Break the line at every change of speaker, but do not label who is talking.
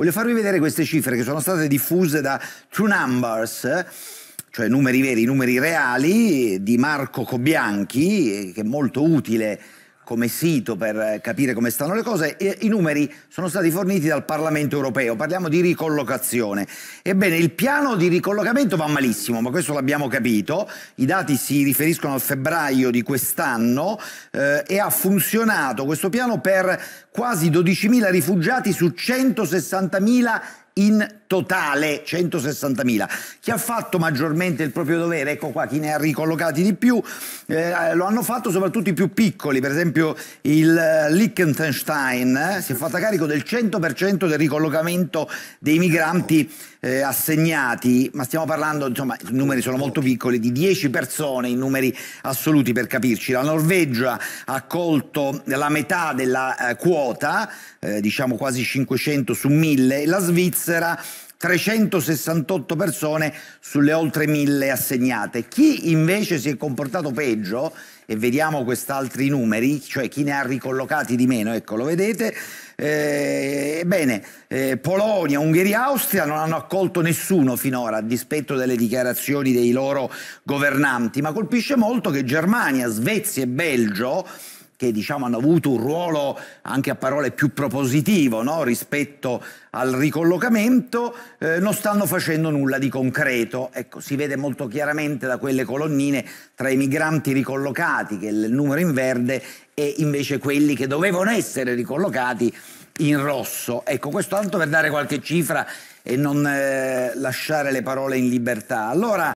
Voglio farvi vedere queste cifre che sono state diffuse da True Numbers, cioè numeri veri, numeri reali, di Marco Cobianchi, che è molto utile come sito per capire come stanno le cose, i numeri sono stati forniti dal Parlamento europeo, parliamo di ricollocazione. Ebbene, il piano di ricollocamento va malissimo, ma questo l'abbiamo capito, i dati si riferiscono al febbraio di quest'anno eh, e ha funzionato questo piano per quasi 12.000 rifugiati su 160.000 rifugiati in totale 160.000. Chi ha fatto maggiormente il proprio dovere, ecco qua chi ne ha ricollocati di più, eh, lo hanno fatto soprattutto i più piccoli, per esempio il eh, Liechtenstein eh, si è fatta carico del 100% del ricollocamento dei migranti eh, assegnati, ma stiamo parlando, insomma, i numeri sono molto piccoli, di 10 persone in numeri assoluti per capirci. La Norvegia ha accolto la metà della eh, quota, eh, diciamo quasi 500 su 1000, la Svizzera Svizzera 368 persone sulle oltre 1000 assegnate. Chi invece si è comportato peggio, e vediamo quest'altri numeri, cioè chi ne ha ricollocati di meno, ecco lo vedete, eh, ebbene, eh, eh, Polonia, Ungheria, Austria non hanno accolto nessuno finora, a dispetto delle dichiarazioni dei loro governanti, ma colpisce molto che Germania, Svezia e Belgio che diciamo, hanno avuto un ruolo anche a parole più propositivo no? rispetto al ricollocamento, eh, non stanno facendo nulla di concreto. Ecco, si vede molto chiaramente da quelle colonnine tra i migranti ricollocati, che è il numero in verde, e invece quelli che dovevano essere ricollocati in rosso. Ecco, questo tanto per dare qualche cifra e non eh, lasciare le parole in libertà. Allora,